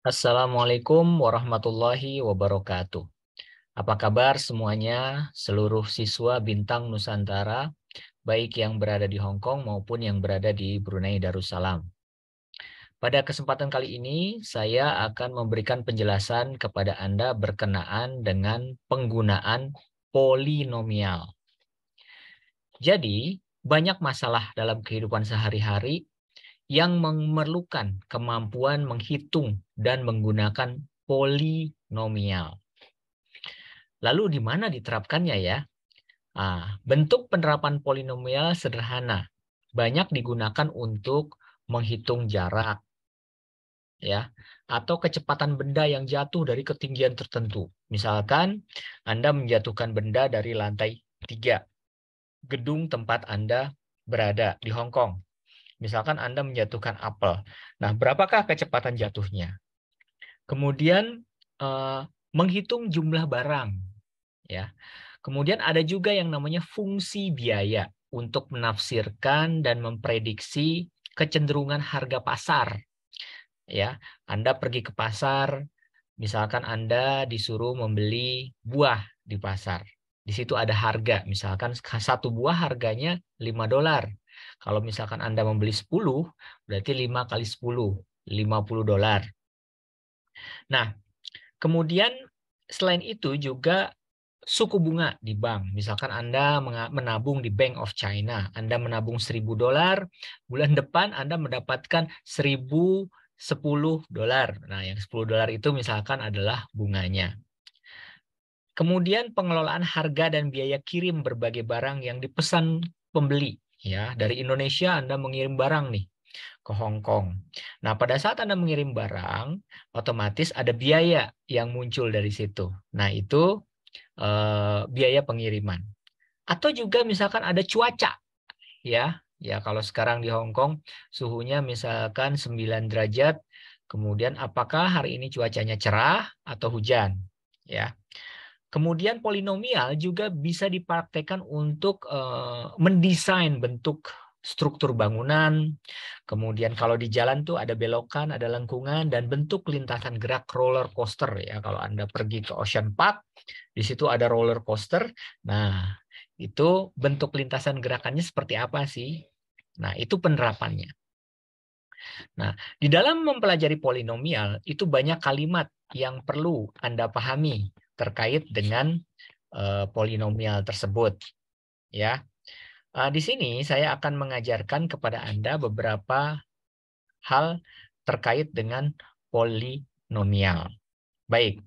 Assalamualaikum warahmatullahi wabarakatuh. Apa kabar semuanya, seluruh siswa Bintang Nusantara, baik yang berada di Hong Kong maupun yang berada di Brunei Darussalam. Pada kesempatan kali ini, saya akan memberikan penjelasan kepada Anda berkenaan dengan penggunaan polinomial. Jadi, banyak masalah dalam kehidupan sehari-hari yang memerlukan kemampuan menghitung dan menggunakan polinomial. Lalu di mana diterapkannya ya? Bentuk penerapan polinomial sederhana, banyak digunakan untuk menghitung jarak, ya, atau kecepatan benda yang jatuh dari ketinggian tertentu. Misalkan Anda menjatuhkan benda dari lantai tiga gedung tempat Anda berada di Hong Kong Misalkan Anda menjatuhkan apel. Nah, berapakah kecepatan jatuhnya? Kemudian eh, menghitung jumlah barang, ya. Kemudian ada juga yang namanya fungsi biaya untuk menafsirkan dan memprediksi kecenderungan harga pasar. Ya, Anda pergi ke pasar, misalkan Anda disuruh membeli buah di pasar. Di situ ada harga, misalkan satu buah harganya 5 dolar. Kalau misalkan Anda membeli 10, berarti 5 kali 10, 50 dolar. Nah, kemudian selain itu juga suku bunga di bank. Misalkan Anda menabung di Bank of China, Anda menabung 1000 dolar, bulan depan Anda mendapatkan 1000 10 dolar. Nah, yang 10 dolar itu misalkan adalah bunganya. Kemudian pengelolaan harga dan biaya kirim berbagai barang yang dipesan pembeli ya dari Indonesia Anda mengirim barang nih ke Hong Kong. Nah, pada saat Anda mengirim barang, otomatis ada biaya yang muncul dari situ. Nah, itu eh, biaya pengiriman. Atau juga misalkan ada cuaca. Ya, ya kalau sekarang di Hong Kong suhunya misalkan 9 derajat, kemudian apakah hari ini cuacanya cerah atau hujan? Ya. Kemudian polinomial juga bisa dipraktekkan untuk uh, mendesain bentuk struktur bangunan. Kemudian kalau di jalan tuh ada belokan, ada lengkungan dan bentuk lintasan gerak roller coaster ya. Kalau Anda pergi ke Ocean Park, di situ ada roller coaster. Nah, itu bentuk lintasan gerakannya seperti apa sih? Nah, itu penerapannya. Nah, di dalam mempelajari polinomial itu banyak kalimat yang perlu Anda pahami terkait dengan uh, polinomial tersebut. Ya, uh, di sini saya akan mengajarkan kepada anda beberapa hal terkait dengan polinomial. Baik,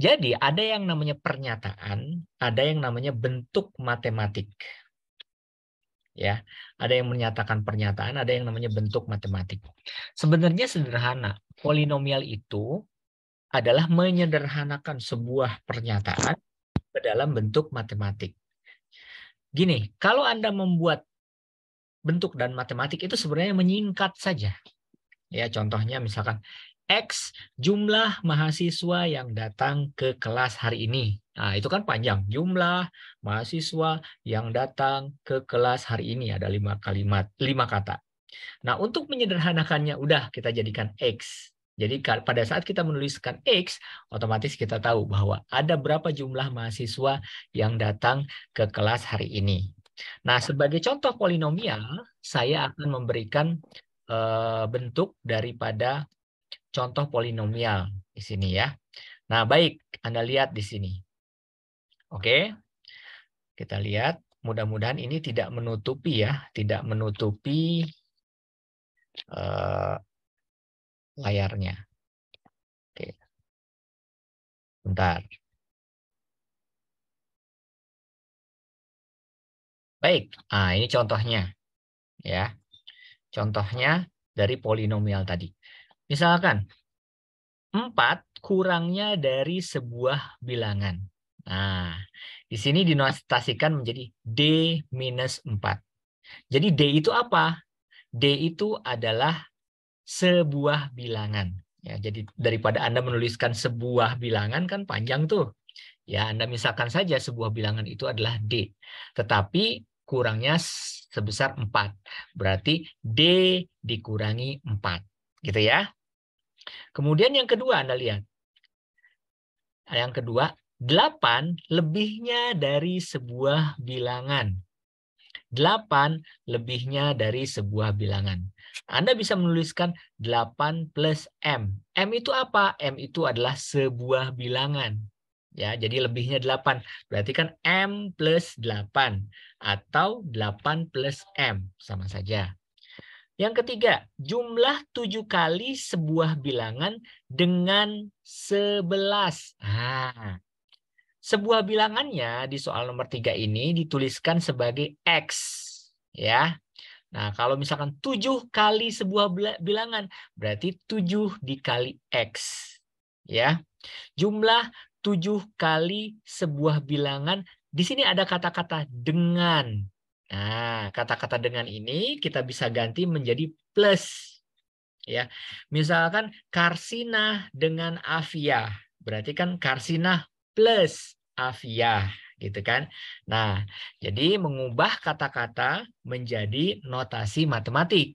jadi ada yang namanya pernyataan, ada yang namanya bentuk matematik. Ya, ada yang menyatakan pernyataan, ada yang namanya bentuk matematik. Sebenarnya sederhana, polinomial itu adalah menyederhanakan sebuah pernyataan ke dalam bentuk matematik. Gini, kalau Anda membuat bentuk dan matematik itu sebenarnya menyingkat saja. Ya, contohnya misalkan X jumlah mahasiswa yang datang ke kelas hari ini. Nah, itu kan panjang. Jumlah mahasiswa yang datang ke kelas hari ini ada lima kalimat, lima kata. Nah, untuk menyederhanakannya, udah kita jadikan X. Jadi pada saat kita menuliskan X, otomatis kita tahu bahwa ada berapa jumlah mahasiswa yang datang ke kelas hari ini. Nah, sebagai contoh polinomial, saya akan memberikan e, bentuk daripada contoh polinomial di sini ya. Nah, baik, Anda lihat di sini. Oke. Kita lihat, mudah-mudahan ini tidak menutupi ya, tidak menutupi e, layarnya. Oke. Bentar. Baik, ah ini contohnya. Ya. Contohnya dari polinomial tadi. Misalkan 4 kurangnya dari sebuah bilangan. Nah, di sini dinotasikan menjadi D minus 4. Jadi D itu apa? D itu adalah sebuah bilangan. Ya, jadi daripada Anda menuliskan sebuah bilangan kan panjang tuh. Ya, Anda misalkan saja sebuah bilangan itu adalah D. Tetapi kurangnya sebesar 4. Berarti D dikurangi 4. Gitu ya. Kemudian yang kedua Anda lihat. Yang kedua, 8 lebihnya dari sebuah bilangan. 8 lebihnya dari sebuah bilangan. Anda bisa menuliskan 8 plus M. M itu apa? M itu adalah sebuah bilangan. Ya, jadi lebihnya 8. Berarti kan M plus 8 atau 8 plus M. Sama saja. Yang ketiga, jumlah tujuh kali sebuah bilangan dengan sebelas. Ah, sebuah bilangannya di soal nomor tiga ini dituliskan sebagai X. Ya, Nah, kalau misalkan 7 kali sebuah bilangan, berarti 7 dikali X. Ya, Jumlah 7 kali sebuah bilangan. Di sini ada kata-kata dengan. Nah, kata-kata dengan ini kita bisa ganti menjadi plus. Ya, Misalkan karsina dengan Afia Berarti kan karsina plus afiah gitu kan. Nah, jadi mengubah kata-kata menjadi notasi matematik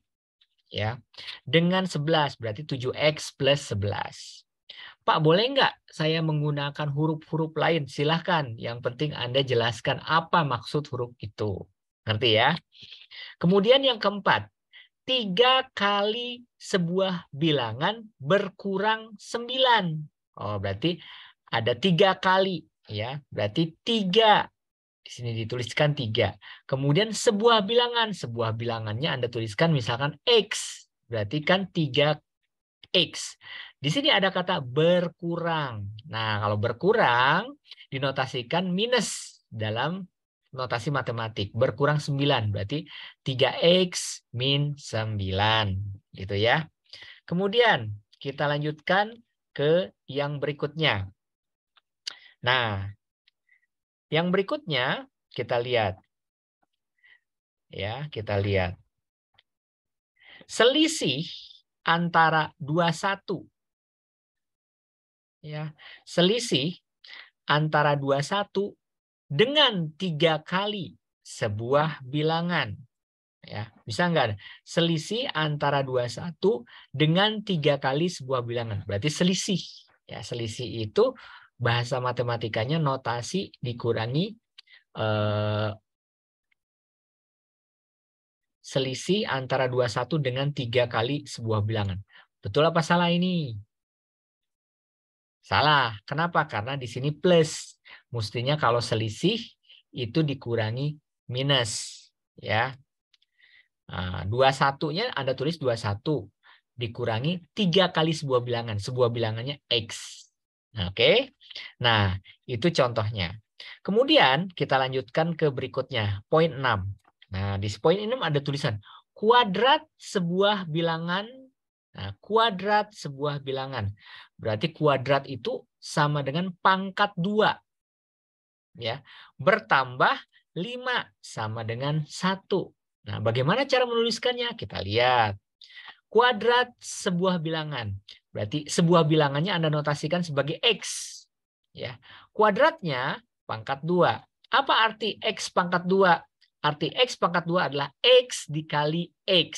ya. Dengan 11 berarti 7x plus 11. Pak, boleh nggak saya menggunakan huruf-huruf lain? Silahkan. Yang penting Anda jelaskan apa maksud huruf itu. Ngerti ya? Kemudian yang keempat, tiga kali sebuah bilangan berkurang sembilan. Oh, berarti ada tiga kali ya berarti tiga di sini dituliskan tiga kemudian sebuah bilangan sebuah bilangannya anda tuliskan misalkan x berarti kan tiga x di sini ada kata berkurang nah kalau berkurang dinotasikan minus dalam notasi matematik berkurang 9 berarti 3x min 9 gitu ya. Kemudian kita lanjutkan ke yang berikutnya. Nah, yang berikutnya kita lihat. Ya, kita lihat. Selisih antara 21 ya, selisih antara 21 dengan tiga kali sebuah bilangan. Ya, bisa nggak? Selisih antara 21 dengan tiga kali sebuah bilangan. Berarti selisih. Ya, selisih itu bahasa matematikanya notasi dikurangi eh, selisih antara 21 dengan tiga kali sebuah bilangan. Betul apa salah ini? Salah. Kenapa? Karena di sini plus. Mestinya kalau selisih itu dikurangi minus. ya. Nah, dua 21-nya Anda tulis 21. Dikurangi tiga kali sebuah bilangan. Sebuah bilangannya X. Oke. Nah, itu contohnya. Kemudian kita lanjutkan ke berikutnya, poin 6. Nah, di poin 6 ada tulisan kuadrat sebuah bilangan. Nah, kuadrat sebuah bilangan. Berarti kuadrat itu sama dengan pangkat 2. Ya, bertambah 5 sama dengan 1. Nah, bagaimana cara menuliskannya? Kita lihat kuadrat sebuah bilangan. Berarti sebuah bilangannya Anda notasikan sebagai X. Ya. Kuadratnya pangkat 2. Apa arti X pangkat 2? Arti X pangkat 2 adalah X dikali X.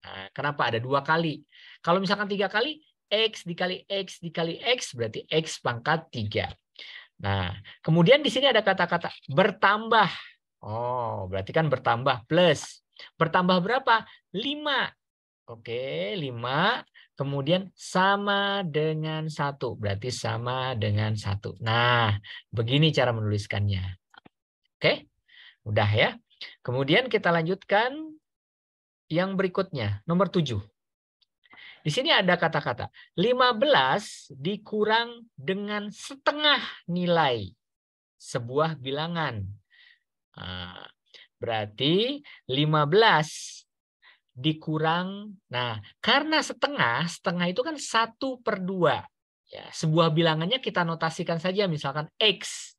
Nah, kenapa ada dua kali? Kalau misalkan tiga kali, X dikali X dikali X, berarti X pangkat 3. Nah, kemudian di sini ada kata-kata bertambah. Oh, berarti kan bertambah plus. Bertambah berapa? 5. Oke, 5. Kemudian sama dengan 1. Berarti sama dengan 1. Nah, begini cara menuliskannya. Oke, udah ya. Kemudian kita lanjutkan yang berikutnya, nomor 7. Di sini ada kata-kata 15 dikurang dengan setengah nilai sebuah bilangan. Ah, berarti 15 dikurang. Nah, karena setengah, setengah itu kan satu per dua. Ya, sebuah bilangannya kita notasikan saja, misalkan X.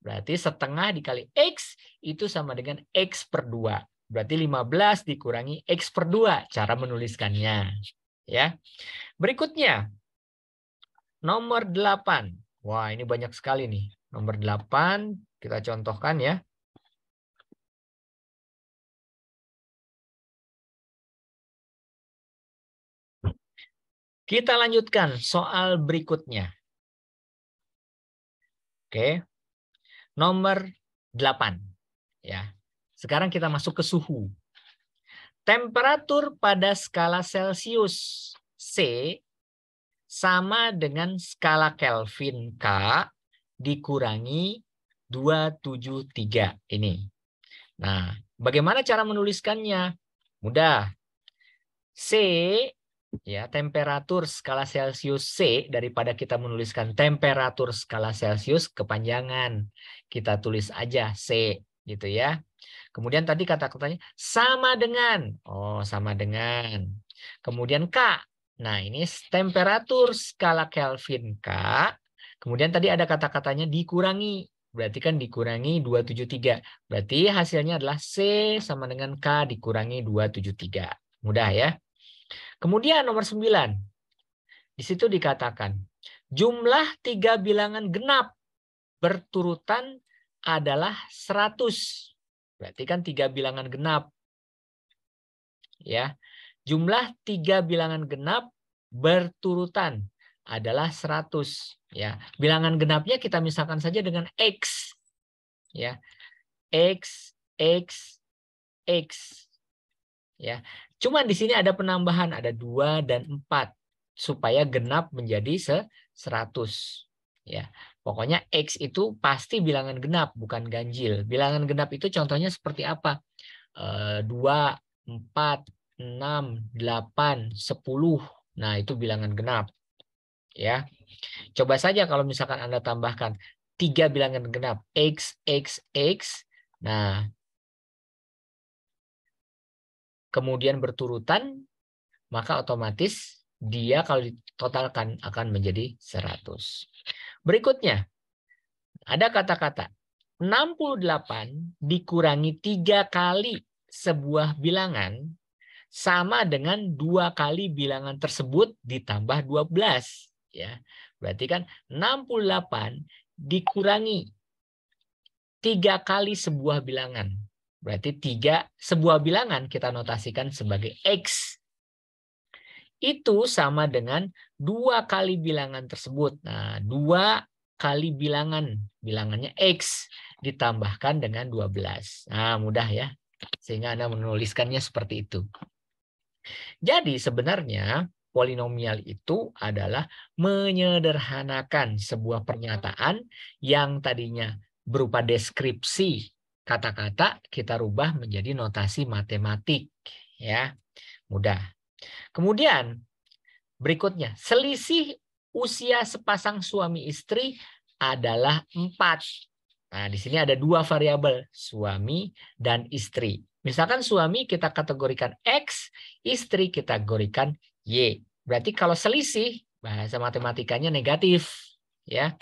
Berarti setengah dikali X itu sama dengan X per dua. Berarti 15 dikurangi X per dua cara menuliskannya. Ya. Berikutnya, nomor 8. Wah, ini banyak sekali nih. Nomor 8 kita contohkan ya. Kita lanjutkan soal berikutnya. Oke. Nomor 8 ya. Sekarang kita masuk ke suhu. Temperatur pada skala Celsius C sama dengan skala Kelvin K dikurangi 273 ini. Nah, bagaimana cara menuliskannya? Mudah. C ya temperatur skala Celcius C daripada kita menuliskan temperatur skala Celcius kepanjangan kita tulis aja C gitu ya. Kemudian tadi kata-katanya sama dengan. Oh, sama dengan. Kemudian K. Nah, ini temperatur skala Kelvin K. Kemudian tadi ada kata-katanya dikurangi. Berarti kan dikurangi 273. Berarti hasilnya adalah C sama dengan K dikurangi 273. Mudah ya. Kemudian nomor 9. Di situ dikatakan, jumlah tiga bilangan genap berturutan adalah 100. Berarti kan tiga bilangan genap. Ya. Jumlah tiga bilangan genap berturutan adalah 100 ya. Bilangan genapnya kita misalkan saja dengan x. Ya. x x x. Ya. Cuma di sini ada penambahan, ada dua dan empat supaya genap menjadi 100. Ya, pokoknya x itu pasti bilangan genap bukan ganjil. Bilangan genap itu contohnya seperti apa? Eh, dua, empat, enam, delapan, sepuluh. Nah, itu bilangan genap. Ya. Coba saja kalau misalkan Anda tambahkan tiga bilangan genap x x x. Nah, kemudian berturutan, maka otomatis dia kalau ditotalkan akan menjadi 100. Berikutnya, ada kata-kata 68 dikurangi tiga kali sebuah bilangan sama dengan dua kali bilangan tersebut ditambah 12 ya. Berarti kan 68 dikurangi tiga kali sebuah bilangan Berarti tiga sebuah bilangan kita notasikan sebagai X. Itu sama dengan dua kali bilangan tersebut. Nah, dua kali bilangan, bilangannya X ditambahkan dengan 12. Nah, mudah ya. Sehingga Anda menuliskannya seperti itu. Jadi sebenarnya polinomial itu adalah menyederhanakan sebuah pernyataan yang tadinya berupa deskripsi kata-kata kita rubah menjadi notasi matematik ya. Mudah. Kemudian berikutnya, selisih usia sepasang suami istri adalah empat Nah, di sini ada dua variabel, suami dan istri. Misalkan suami kita kategorikan X, istri kita kategorikan Y. Berarti kalau selisih, bahasa matematikanya negatif. ya.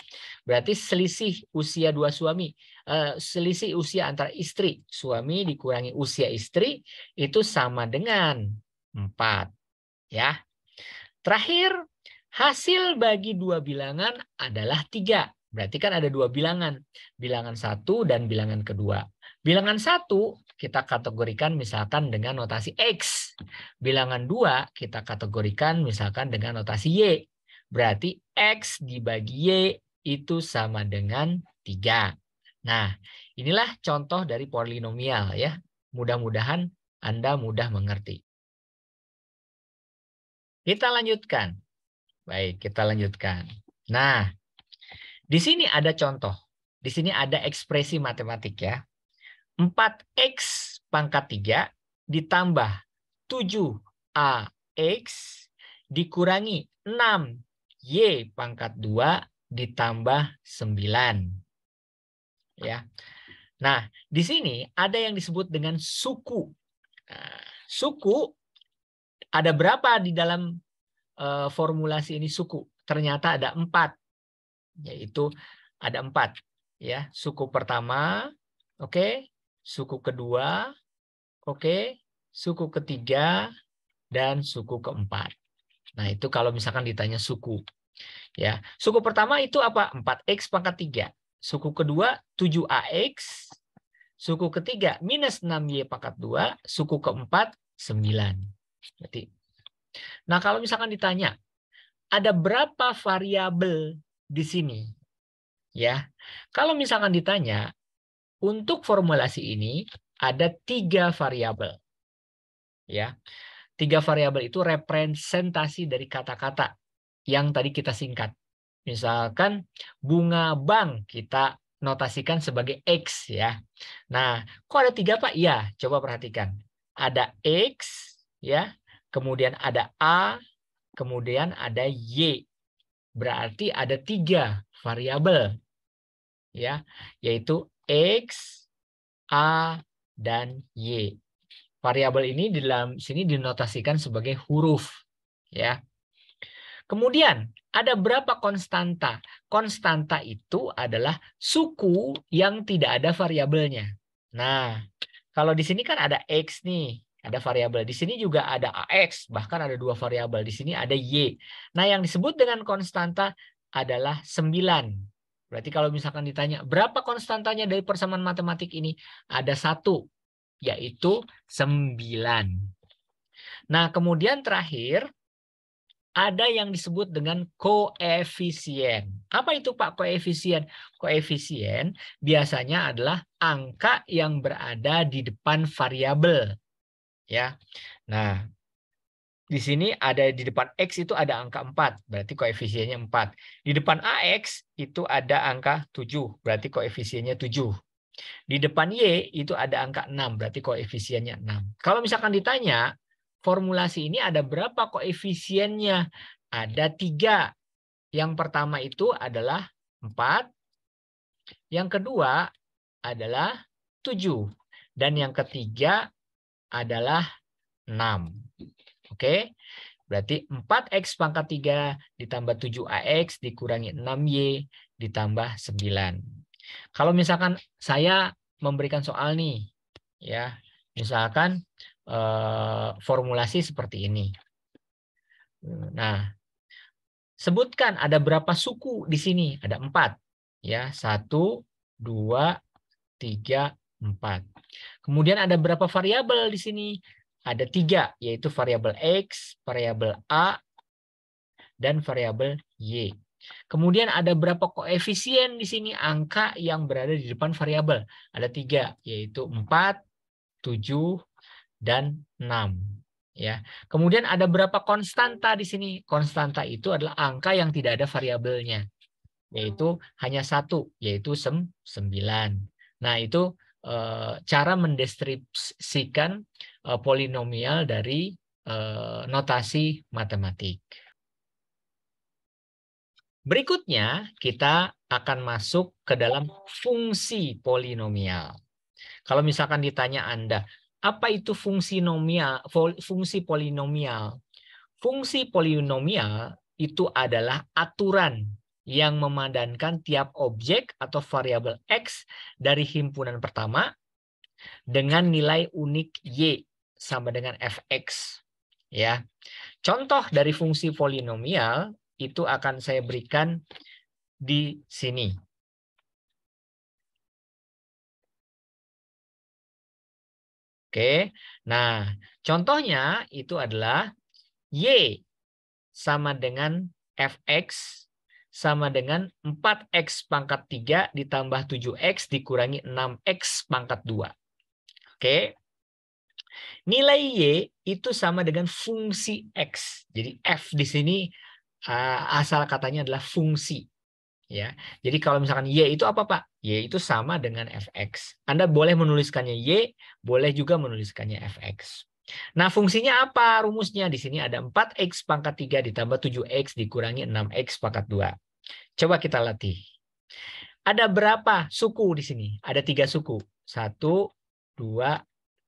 Berarti selisih usia dua suami Eh, selisih usia antara istri suami dikurangi usia istri itu sama dengan 4. Ya. Terakhir, hasil bagi dua bilangan adalah tiga. Berarti kan ada dua bilangan, bilangan satu dan bilangan kedua. Bilangan satu kita kategorikan misalkan dengan notasi X. Bilangan dua kita kategorikan misalkan dengan notasi Y. Berarti X dibagi Y itu sama dengan tiga. Nah, inilah contoh dari polinomial ya. Mudah-mudahan Anda mudah mengerti. Kita lanjutkan. Baik, kita lanjutkan. Nah, di sini ada contoh. Di sini ada ekspresi matematik ya. 4x pangkat 3 ditambah 7ax dikurangi 6y pangkat 2 ditambah 9 ya. Nah, di sini ada yang disebut dengan suku. Nah, suku ada berapa di dalam eh, formulasi ini suku? Ternyata ada empat, yaitu ada empat, ya suku pertama, oke, okay, suku kedua, oke, okay, suku ketiga, dan suku keempat. Nah itu kalau misalkan ditanya suku, ya suku pertama itu apa? 4x pangkat tiga. Suku kedua 7AX. Suku ketiga minus 6Y pangkat 2. Suku keempat 9. Berarti. Nah kalau misalkan ditanya, ada berapa variabel di sini? Ya, Kalau misalkan ditanya, untuk formulasi ini ada tiga variabel. Ya, Tiga variabel itu representasi dari kata-kata yang tadi kita singkat. Misalkan bunga bank kita notasikan sebagai X ya. Nah, kok ada tiga Pak? Iya, coba perhatikan. Ada X ya, kemudian ada A, kemudian ada Y. Berarti ada tiga variabel ya, yaitu X, A, dan Y. Variabel ini di dalam sini dinotasikan sebagai huruf ya. Kemudian ada berapa konstanta? Konstanta itu adalah suku yang tidak ada variabelnya. Nah, kalau di sini kan ada x nih, ada variabel. Di sini juga ada ax, bahkan ada dua variabel. Di sini ada y. Nah, yang disebut dengan konstanta adalah 9. Berarti kalau misalkan ditanya berapa konstantanya dari persamaan matematik ini? Ada satu, yaitu 9. Nah, kemudian terakhir ada yang disebut dengan koefisien. Apa itu Pak koefisien? Koefisien biasanya adalah angka yang berada di depan variabel. Ya. Nah, di sini ada di depan x itu ada angka 4, berarti koefisiennya 4. Di depan AX itu ada angka 7, berarti koefisiennya 7. Di depan Y itu ada angka 6, berarti koefisiennya 6. Kalau misalkan ditanya, formulasi ini ada berapa koefisiennya? Ada tiga. Yang pertama itu adalah 4. Yang kedua adalah 7. Dan yang ketiga adalah 6. Oke? Berarti 4X pangkat 3 ditambah 7AX dikurangi 6Y ditambah 9. Kalau misalkan saya memberikan soal nih, ya Misalkan eh, formulasi seperti ini. Nah, sebutkan ada berapa suku di sini? Ada empat, ya satu, dua, tiga, empat. Kemudian ada berapa variabel di sini? Ada tiga, yaitu variabel x, variabel a, dan variabel y. Kemudian ada berapa koefisien di sini angka yang berada di depan variabel? Ada tiga, yaitu 4, 7, dan 6. Ya. Kemudian ada berapa konstanta di sini? Konstanta itu adalah angka yang tidak ada variabelnya. Yaitu hanya satu, yaitu 9. Nah, itu eh, cara mendeskripsikan eh, polinomial dari eh, notasi matematik. Berikutnya, kita akan masuk ke dalam fungsi polinomial. Kalau misalkan ditanya Anda, apa itu fungsi nomial, fungsi polinomial? Fungsi polinomial itu adalah aturan yang memadankan tiap objek atau variabel X dari himpunan pertama dengan nilai unik Y sama dengan fx ya. Contoh dari fungsi polinomial itu akan saya berikan di sini. Oke. Nah, contohnya itu adalah Y sama dengan Fx sama dengan 4X pangkat 3 ditambah 7X dikurangi 6X pangkat 2. Oke. Nilai Y itu sama dengan fungsi X. Jadi F di sini eh, asal katanya adalah fungsi ya. Jadi kalau misalkan Y itu apa Pak? Y itu sama dengan fx. Anda boleh menuliskannya Y, boleh juga menuliskannya fx. Nah, fungsinya apa? Rumusnya di sini ada 4x pangkat 3 ditambah 7x dikurangi 6x pangkat 2. Coba kita latih. Ada berapa suku di sini? Ada tiga suku. Satu, dua,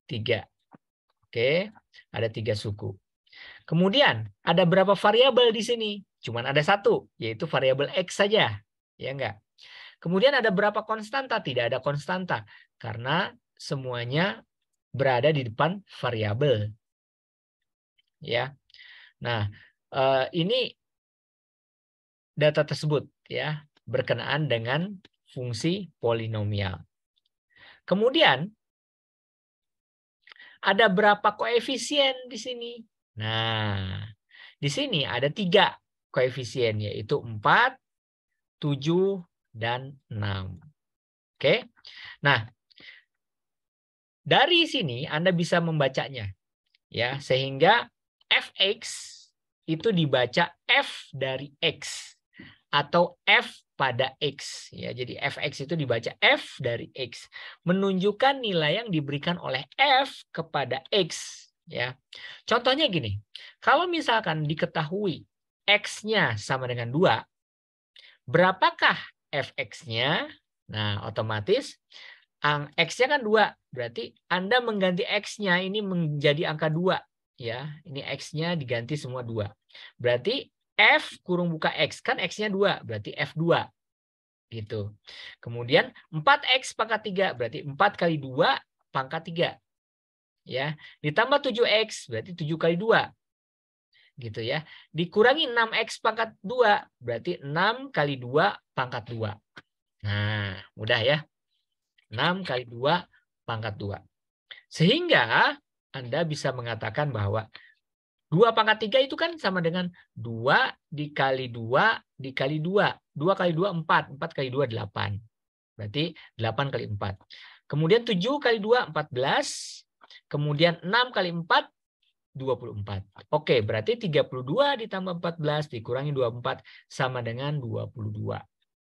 tiga. Oke, ada tiga suku. Kemudian, ada berapa variabel di sini? Cuman ada satu, yaitu variabel X saja. Ya enggak? Kemudian ada berapa konstanta? Tidak ada konstanta karena semuanya berada di depan variabel. Ya. Nah, eh, ini data tersebut ya berkenaan dengan fungsi polinomial. Kemudian ada berapa koefisien di sini? Nah, di sini ada tiga koefisien yaitu 4, 7, dan 6. Oke. Nah, dari sini Anda bisa membacanya. Ya, sehingga fx itu dibaca f dari x atau f pada x ya. Jadi fx itu dibaca f dari x menunjukkan nilai yang diberikan oleh f kepada x ya. Contohnya gini. Kalau misalkan diketahui x-nya sama dengan 2, berapakah fx-nya? Nah, otomatis x-nya kan 2, berarti Anda mengganti x-nya ini menjadi angka 2, ya. Ini x-nya diganti semua 2. Berarti f kurung buka x kan x-nya 2, berarti f 2 gitu. Kemudian 4x pangkat 3 berarti 4 kali 2 pangkat 3. Ya, ditambah 7x berarti 7 kali 2 gitu ya. Dikurangi 6x pangkat 2, berarti 6 kali 2 pangkat 2. Nah, mudah ya. 6 kali 2 pangkat 2. Sehingga Anda bisa mengatakan bahwa 2 pangkat 3 itu kan sama dengan 2 dikali 2 dikali 2. 2 kali 2 4, 4 kali 2 8. Berarti 8 kali 4. Kemudian 7 kali 2 14. Kemudian 6 kali 4 24. Oke, berarti 32 ditambah 14 dikurangi 24 sama dengan 22.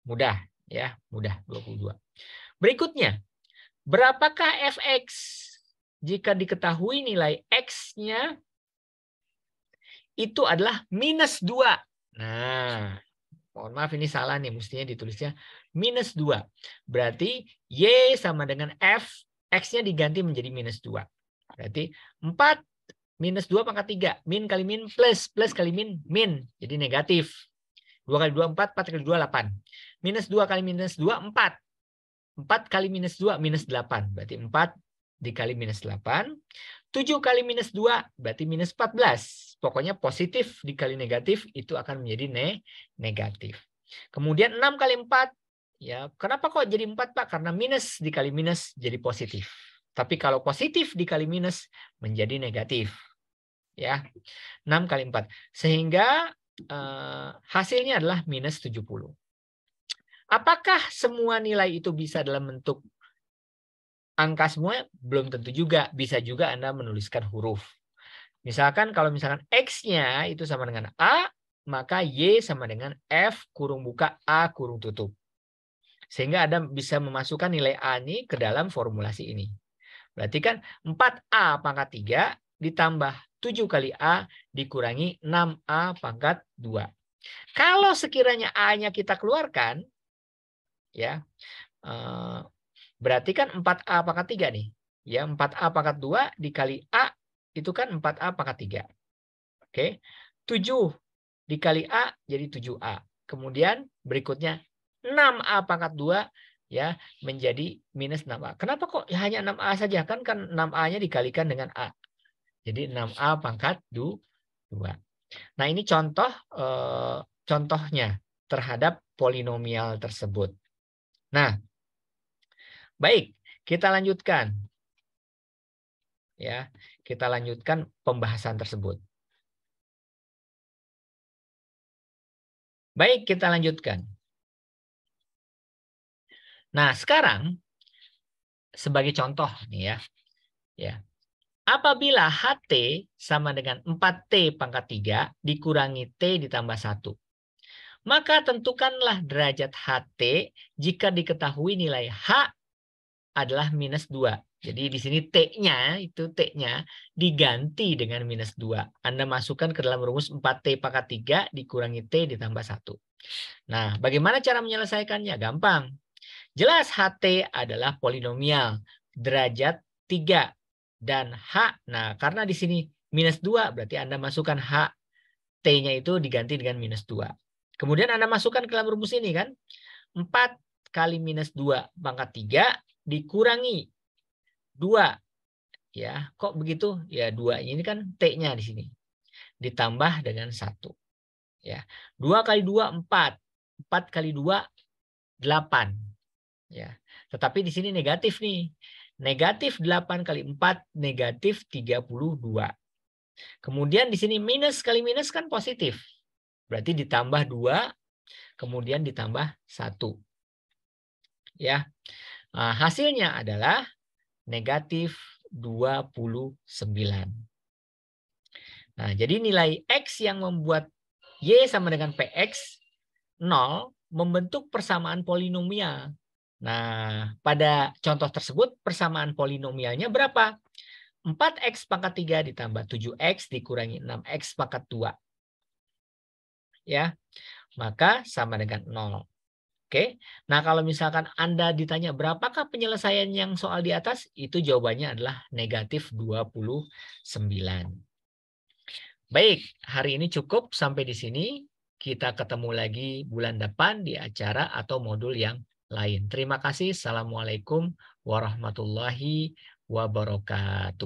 Mudah ya, mudah 22. Berikutnya, berapakah fx jika diketahui nilai x-nya itu adalah minus 2. Nah, mohon maaf ini salah nih, mestinya ditulisnya minus 2. Berarti Y sama dengan F, X-nya diganti menjadi minus 2. Berarti 4 Minus 2 pangkat 3. Min kali min plus. Plus kali min min. Jadi negatif. 2 kali 2, 4. 4 kali 2, 8. Minus 2 kali minus 2, 4. 4 kali minus 2, minus 8. Berarti 4 dikali minus 8. 7 kali minus 2, berarti minus 14. Pokoknya positif dikali negatif, itu akan menjadi ne negatif. Kemudian 6 kali 4, ya kenapa kok jadi 4 Pak? Karena minus dikali minus jadi positif. Tapi kalau positif dikali minus menjadi negatif ya. 6 kali 4. Sehingga uh, hasilnya adalah minus 70. Apakah semua nilai itu bisa dalam bentuk angka semua? Belum tentu juga. Bisa juga Anda menuliskan huruf. Misalkan kalau misalkan X-nya itu sama dengan A, maka Y sama dengan F kurung buka A kurung tutup. Sehingga Anda bisa memasukkan nilai A ini ke dalam formulasi ini. Berarti kan 4A pangkat 3 ditambah 7 kali A dikurangi 6A pangkat 2. Kalau sekiranya A-nya kita keluarkan, ya eh, berarti kan 4A pangkat 3 nih. Ya, 4A pangkat 2 dikali A itu kan 4A pangkat 3. Oke. 7 dikali A jadi 7A. Kemudian berikutnya 6A pangkat 2 ya menjadi minus 6A. Kenapa kok hanya 6A saja? Kan kan 6A-nya dikalikan dengan A. Jadi 6A pangkat 2. Nah, ini contoh eh, contohnya terhadap polinomial tersebut. Nah, baik, kita lanjutkan. Ya, kita lanjutkan pembahasan tersebut. Baik, kita lanjutkan. Nah, sekarang sebagai contoh nih ya. Ya. Apabila HT sama dengan 4T pangkat 3 dikurangi T ditambah 1. Maka tentukanlah derajat HT jika diketahui nilai H adalah minus 2. Jadi di sini T-nya, itu T-nya diganti dengan minus 2. Anda masukkan ke dalam rumus 4T pangkat 3 dikurangi T ditambah 1. Nah, bagaimana cara menyelesaikannya? Gampang. Jelas HT adalah polinomial derajat 3 dan H. Nah, karena di sini minus 2, berarti Anda masukkan H. T-nya itu diganti dengan minus 2. Kemudian Anda masukkan ke dalam rumus ini kan. 4 kali minus 2 pangkat 3 dikurangi 2. Ya, kok begitu? Ya, 2 ini kan T-nya di sini. Ditambah dengan 1. Ya, 2 kali 2, 4. 4 kali 2, 8. Ya, tetapi di sini negatif nih. Negatif 8 kali 4, negatif 32. Kemudian di sini minus kali minus kan positif. Berarti ditambah 2, kemudian ditambah 1. Ya. Nah, hasilnya adalah negatif 29. Nah, jadi nilai X yang membuat Y sama dengan PX 0 membentuk persamaan polinomial Nah, pada contoh tersebut persamaan polinomialnya berapa? 4x pangkat 3 ditambah 7x dikurangi 6x pangkat 2. Ya. Maka sama dengan 0. Oke. Nah, kalau misalkan Anda ditanya berapakah penyelesaian yang soal di atas, itu jawabannya adalah negatif 29. Baik, hari ini cukup sampai di sini. Kita ketemu lagi bulan depan di acara atau modul yang lain. Terima kasih. Assalamualaikum warahmatullahi wabarakatuh.